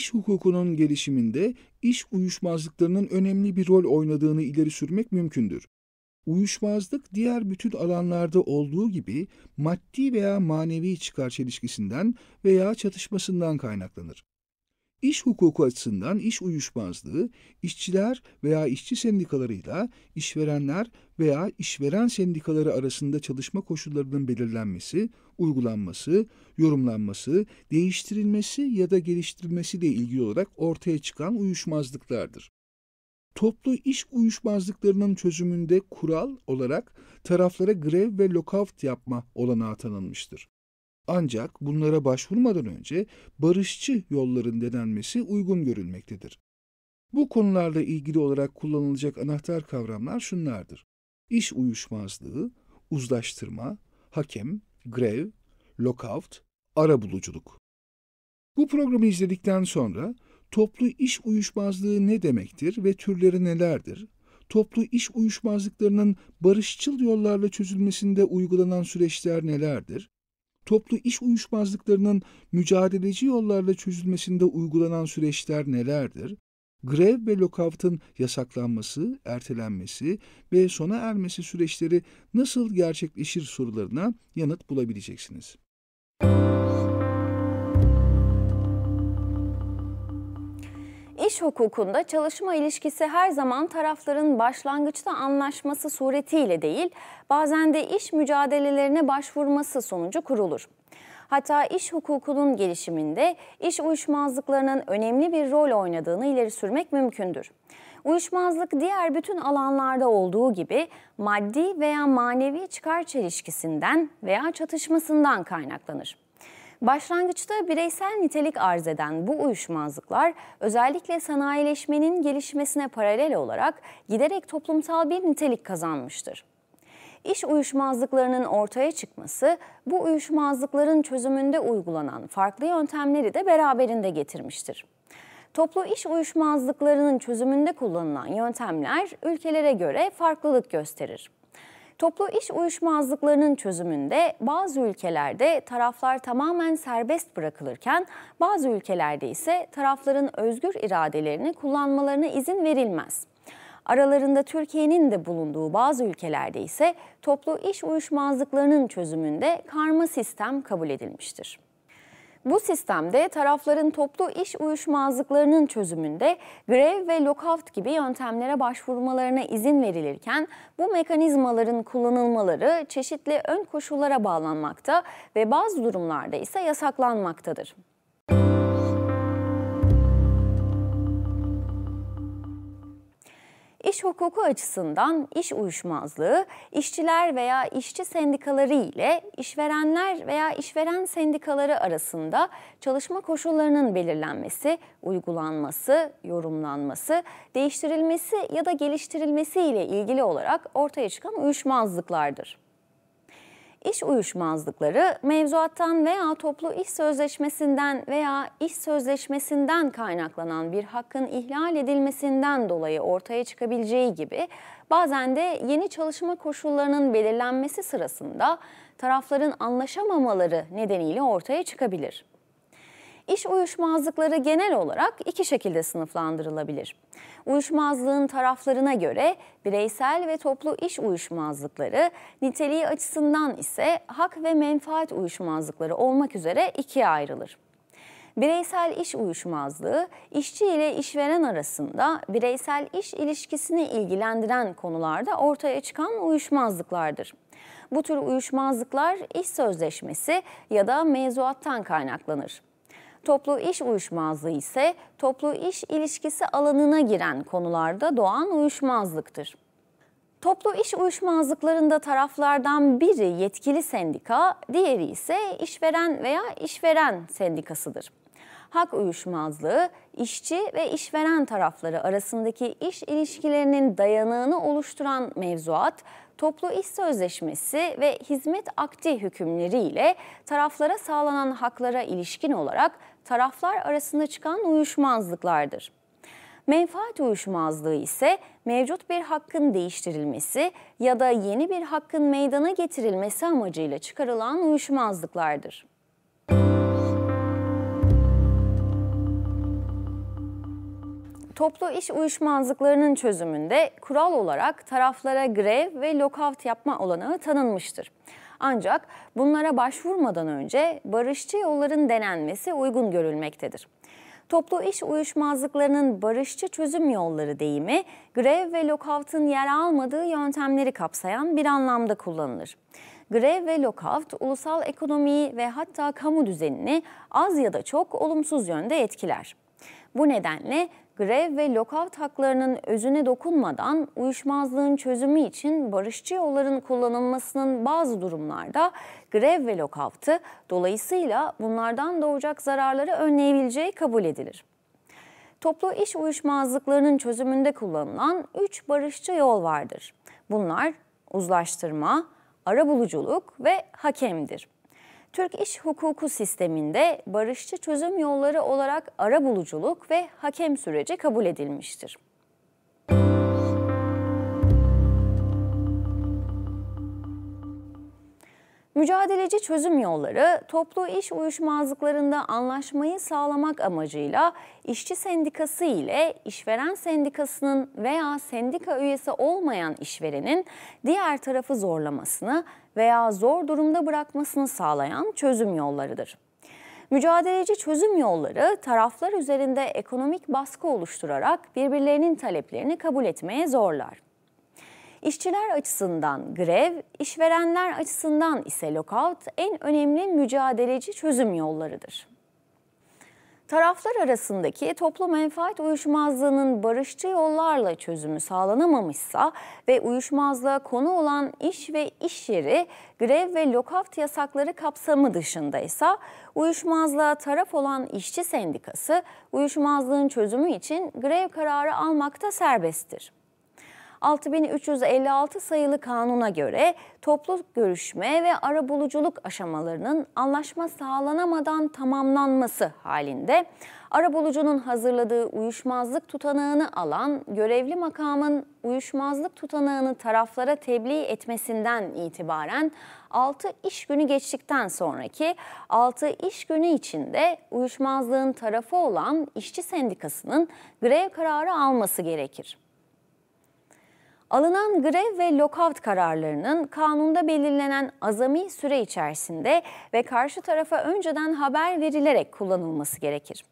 iş hukukunun gelişiminde iş uyuşmazlıklarının önemli bir rol oynadığını ileri sürmek mümkündür. Uyuşmazlık diğer bütün alanlarda olduğu gibi maddi veya manevi çıkar çelişkisinden veya çatışmasından kaynaklanır. İş hukuku açısından iş uyuşmazlığı, işçiler veya işçi sendikalarıyla işverenler veya işveren sendikaları arasında çalışma koşullarının belirlenmesi, uygulanması, yorumlanması, değiştirilmesi ya da geliştirilmesi ile ilgili olarak ortaya çıkan uyuşmazlıklardır. Toplu iş uyuşmazlıklarının çözümünde kural olarak taraflara grev ve lockout yapma olanağı tanınmıştır. Ancak bunlara başvurmadan önce barışçı yolların denenmesi uygun görülmektedir. Bu konularla ilgili olarak kullanılacak anahtar kavramlar şunlardır. İş uyuşmazlığı, uzlaştırma, hakem, grev, lockout, ara buluculuk. Bu programı izledikten sonra toplu iş uyuşmazlığı ne demektir ve türleri nelerdir? Toplu iş uyuşmazlıklarının barışçıl yollarla çözülmesinde uygulanan süreçler nelerdir? toplu iş uyuşmazlıklarının mücadeleci yollarla çözülmesinde uygulanan süreçler nelerdir? Grev ve lokavtın yasaklanması, ertelenmesi ve sona ermesi süreçleri nasıl gerçekleşir sorularına yanıt bulabileceksiniz. İş hukukunda çalışma ilişkisi her zaman tarafların başlangıçta anlaşması suretiyle değil, bazen de iş mücadelelerine başvurması sonucu kurulur. Hatta iş hukukunun gelişiminde iş uyuşmazlıklarının önemli bir rol oynadığını ileri sürmek mümkündür. Uyuşmazlık diğer bütün alanlarda olduğu gibi maddi veya manevi çıkar çelişkisinden veya çatışmasından kaynaklanır. Başlangıçta bireysel nitelik arz eden bu uyuşmazlıklar özellikle sanayileşmenin gelişmesine paralel olarak giderek toplumsal bir nitelik kazanmıştır. İş uyuşmazlıklarının ortaya çıkması bu uyuşmazlıkların çözümünde uygulanan farklı yöntemleri de beraberinde getirmiştir. Toplu iş uyuşmazlıklarının çözümünde kullanılan yöntemler ülkelere göre farklılık gösterir. Toplu iş uyuşmazlıklarının çözümünde bazı ülkelerde taraflar tamamen serbest bırakılırken bazı ülkelerde ise tarafların özgür iradelerini kullanmalarına izin verilmez. Aralarında Türkiye'nin de bulunduğu bazı ülkelerde ise toplu iş uyuşmazlıklarının çözümünde karma sistem kabul edilmiştir. Bu sistemde tarafların toplu iş uyuşmazlıklarının çözümünde grev ve lockout gibi yöntemlere başvurmalarına izin verilirken bu mekanizmaların kullanılmaları çeşitli ön koşullara bağlanmakta ve bazı durumlarda ise yasaklanmaktadır. İş hukuku açısından iş uyuşmazlığı işçiler veya işçi sendikaları ile işverenler veya işveren sendikaları arasında çalışma koşullarının belirlenmesi, uygulanması, yorumlanması, değiştirilmesi ya da geliştirilmesi ile ilgili olarak ortaya çıkan uyuşmazlıklardır. İş uyuşmazlıkları mevzuattan veya toplu iş sözleşmesinden veya iş sözleşmesinden kaynaklanan bir hakkın ihlal edilmesinden dolayı ortaya çıkabileceği gibi bazen de yeni çalışma koşullarının belirlenmesi sırasında tarafların anlaşamamaları nedeniyle ortaya çıkabilir. İş uyuşmazlıkları genel olarak iki şekilde sınıflandırılabilir. Uyuşmazlığın taraflarına göre bireysel ve toplu iş uyuşmazlıkları, niteliği açısından ise hak ve menfaat uyuşmazlıkları olmak üzere ikiye ayrılır. Bireysel iş uyuşmazlığı, işçi ile işveren arasında bireysel iş ilişkisini ilgilendiren konularda ortaya çıkan uyuşmazlıklardır. Bu tür uyuşmazlıklar iş sözleşmesi ya da mevzuattan kaynaklanır. Toplu iş uyuşmazlığı ise toplu iş ilişkisi alanına giren konularda doğan uyuşmazlıktır. Toplu iş uyuşmazlıklarında taraflardan biri yetkili sendika, diğeri ise işveren veya işveren sendikasıdır hak uyuşmazlığı, işçi ve işveren tarafları arasındaki iş ilişkilerinin dayanağını oluşturan mevzuat, toplu iş sözleşmesi ve hizmet akdi hükümleri ile taraflara sağlanan haklara ilişkin olarak taraflar arasında çıkan uyuşmazlıklardır. Menfaat uyuşmazlığı ise mevcut bir hakkın değiştirilmesi ya da yeni bir hakkın meydana getirilmesi amacıyla çıkarılan uyuşmazlıklardır. Müzik Toplu iş uyuşmazlıklarının çözümünde kural olarak taraflara grev ve lokavt yapma olanağı tanınmıştır. Ancak bunlara başvurmadan önce barışçı yolların denenmesi uygun görülmektedir. Toplu iş uyuşmazlıklarının barışçı çözüm yolları deyimi, grev ve lokavtın yer almadığı yöntemleri kapsayan bir anlamda kullanılır. Grev ve lokavt ulusal ekonomiyi ve hatta kamu düzenini az ya da çok olumsuz yönde etkiler. Bu nedenle grev ve lokavt haklarının özüne dokunmadan uyuşmazlığın çözümü için barışçı yolların kullanılmasının bazı durumlarda grev ve lokavtı, dolayısıyla bunlardan doğacak zararları önleyebileceği kabul edilir. Toplu iş uyuşmazlıklarının çözümünde kullanılan 3 barışçı yol vardır. Bunlar uzlaştırma, ara buluculuk ve hakemdir. Türk iş hukuku sisteminde barışçı çözüm yolları olarak Ara Buluculuk ve hakem süreci kabul edilmiştir. Mücadeleci çözüm yolları toplu iş uyuşmazlıklarında anlaşmayı sağlamak amacıyla işçi sendikası ile işveren sendikasının veya sendika üyesi olmayan işverenin diğer tarafı zorlamasını veya zor durumda bırakmasını sağlayan çözüm yollarıdır. Mücadeleci çözüm yolları taraflar üzerinde ekonomik baskı oluşturarak birbirlerinin taleplerini kabul etmeye zorlar. İşçiler açısından grev, işverenler açısından ise lokaut en önemli mücadeleci çözüm yollarıdır. Taraflar arasındaki toplu menfaat uyuşmazlığının barışçı yollarla çözümü sağlanamamışsa ve uyuşmazlığa konu olan iş ve iş yeri grev ve lokavt yasakları kapsamı dışındaysa uyuşmazlığa taraf olan işçi sendikası uyuşmazlığın çözümü için grev kararı almakta serbesttir. 6356 sayılı kanuna göre toplu görüşme ve arabuluculuk aşamalarının anlaşma sağlanamadan tamamlanması halinde arabulucunun hazırladığı uyuşmazlık tutanağını alan görevli makamın uyuşmazlık tutanağını taraflara tebliğ etmesinden itibaren 6 iş günü geçtikten sonraki 6 iş günü içinde uyuşmazlığın tarafı olan işçi sendikasının grev kararı alması gerekir. Alınan grev ve lokavt kararlarının kanunda belirlenen azami süre içerisinde ve karşı tarafa önceden haber verilerek kullanılması gerekir.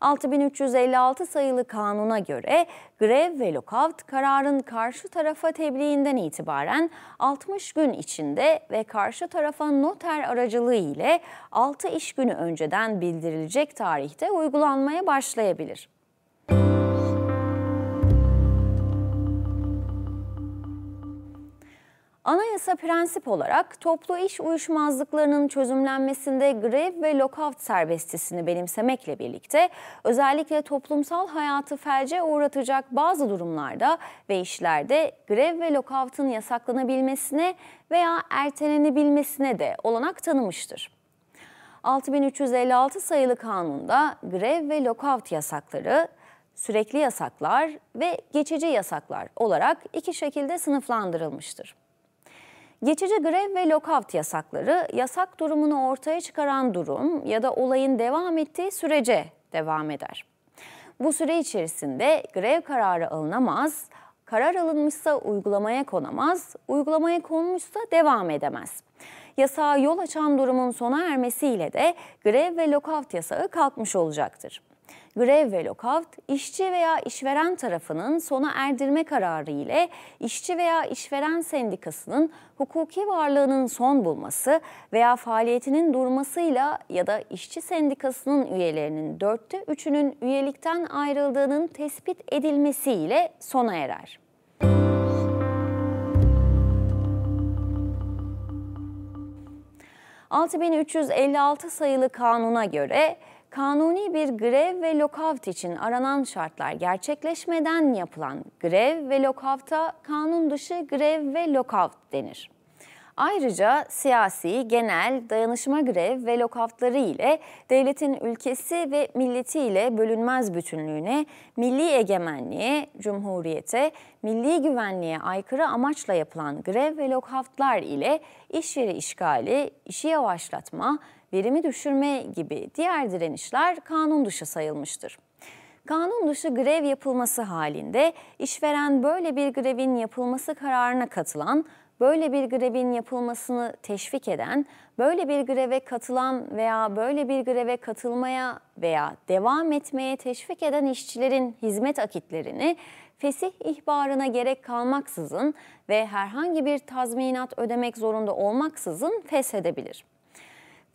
6356 sayılı kanuna göre grev ve lokavt kararın karşı tarafa tebliğinden itibaren 60 gün içinde ve karşı tarafa noter aracılığı ile 6 iş günü önceden bildirilecek tarihte uygulanmaya başlayabilir. Anayasa prensip olarak toplu iş uyuşmazlıklarının çözümlenmesinde grev ve lockout serbestisini benimsemekle birlikte özellikle toplumsal hayatı felce uğratacak bazı durumlarda ve işlerde grev ve lockout'ın yasaklanabilmesine veya ertelenebilmesine de olanak tanımıştır. 6356 sayılı kanunda grev ve lockout yasakları sürekli yasaklar ve geçici yasaklar olarak iki şekilde sınıflandırılmıştır. Geçici grev ve lokavt yasakları yasak durumunu ortaya çıkaran durum ya da olayın devam ettiği sürece devam eder. Bu süre içerisinde grev kararı alınamaz, karar alınmışsa uygulamaya konamaz, uygulamaya konmuşsa devam edemez. Yasağa yol açan durumun sona ermesiyle de grev ve lokavt yasağı kalkmış olacaktır. Grev ve lokavt işçi veya işveren tarafının sona erdirme kararı ile işçi veya işveren sendikasının hukuki varlığının son bulması veya faaliyetinin durmasıyla ya da işçi sendikasının üyelerinin dörtte üçünün üyelikten ayrıldığının tespit edilmesiyle sona erer. ...6356 sayılı kanuna göre kanuni bir grev ve lokavt için aranan şartlar gerçekleşmeden yapılan grev ve lokavta kanun dışı grev ve lokavt denir. Ayrıca siyasi, genel, dayanışma grev ve lokavtları ile devletin ülkesi ve milletiyle bölünmez bütünlüğüne, milli egemenliğe, cumhuriyete, milli güvenliğe aykırı amaçla yapılan grev ve lokavtlar ile iş yeri işgali, işi yavaşlatma, verimi düşürme gibi diğer direnişler kanun dışı sayılmıştır. Kanun dışı grev yapılması halinde işveren böyle bir grevin yapılması kararına katılan, böyle bir grevin yapılmasını teşvik eden, böyle bir greve katılan veya böyle bir greve katılmaya veya devam etmeye teşvik eden işçilerin hizmet akitlerini fesih ihbarına gerek kalmaksızın ve herhangi bir tazminat ödemek zorunda olmaksızın feshedebilir.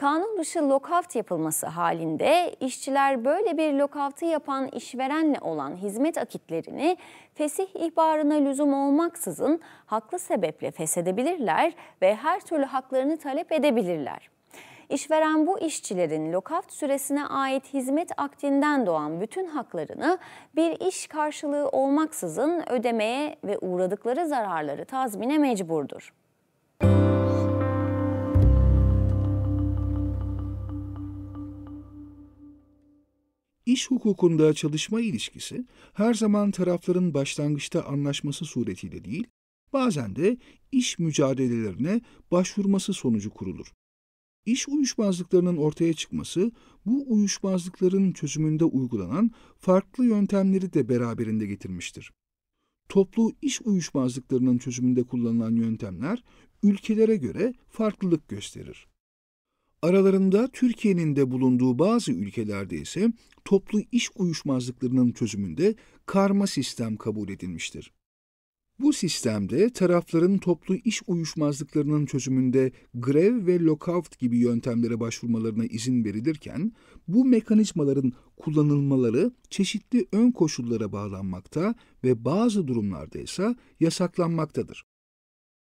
Kanun dışı lokavt yapılması halinde işçiler böyle bir lokavtı yapan işverenle olan hizmet akitlerini fesih ihbarına lüzum olmaksızın haklı sebeple feshedebilirler ve her türlü haklarını talep edebilirler. İşveren bu işçilerin lokavt süresine ait hizmet akdinden doğan bütün haklarını bir iş karşılığı olmaksızın ödemeye ve uğradıkları zararları tazmine mecburdur. Müzik İş hukukunda çalışma ilişkisi her zaman tarafların başlangıçta anlaşması suretiyle değil, bazen de iş mücadelelerine başvurması sonucu kurulur. İş uyuşmazlıklarının ortaya çıkması, bu uyuşmazlıkların çözümünde uygulanan farklı yöntemleri de beraberinde getirmiştir. Toplu iş uyuşmazlıklarının çözümünde kullanılan yöntemler ülkelere göre farklılık gösterir. Aralarında Türkiye'nin de bulunduğu bazı ülkelerde ise toplu iş uyuşmazlıklarının çözümünde karma sistem kabul edilmiştir. Bu sistemde tarafların toplu iş uyuşmazlıklarının çözümünde grev ve lockout gibi yöntemlere başvurmalarına izin verilirken, bu mekanizmaların kullanılmaları çeşitli ön koşullara bağlanmakta ve bazı durumlarda ise yasaklanmaktadır.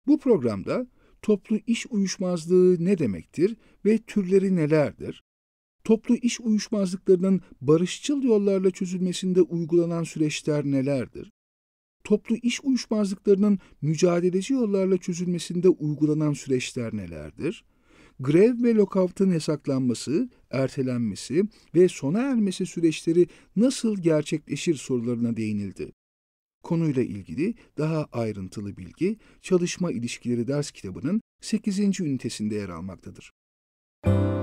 Bu programda Toplu iş uyuşmazlığı ne demektir ve türleri nelerdir? Toplu iş uyuşmazlıklarının barışçıl yollarla çözülmesinde uygulanan süreçler nelerdir? Toplu iş uyuşmazlıklarının mücadeleci yollarla çözülmesinde uygulanan süreçler nelerdir? Grev ve lokavtın yasaklanması, ertelenmesi ve sona ermesi süreçleri nasıl gerçekleşir sorularına değinildi. Konuyla ilgili daha ayrıntılı bilgi Çalışma İlişkileri ders kitabının 8. ünitesinde yer almaktadır. Müzik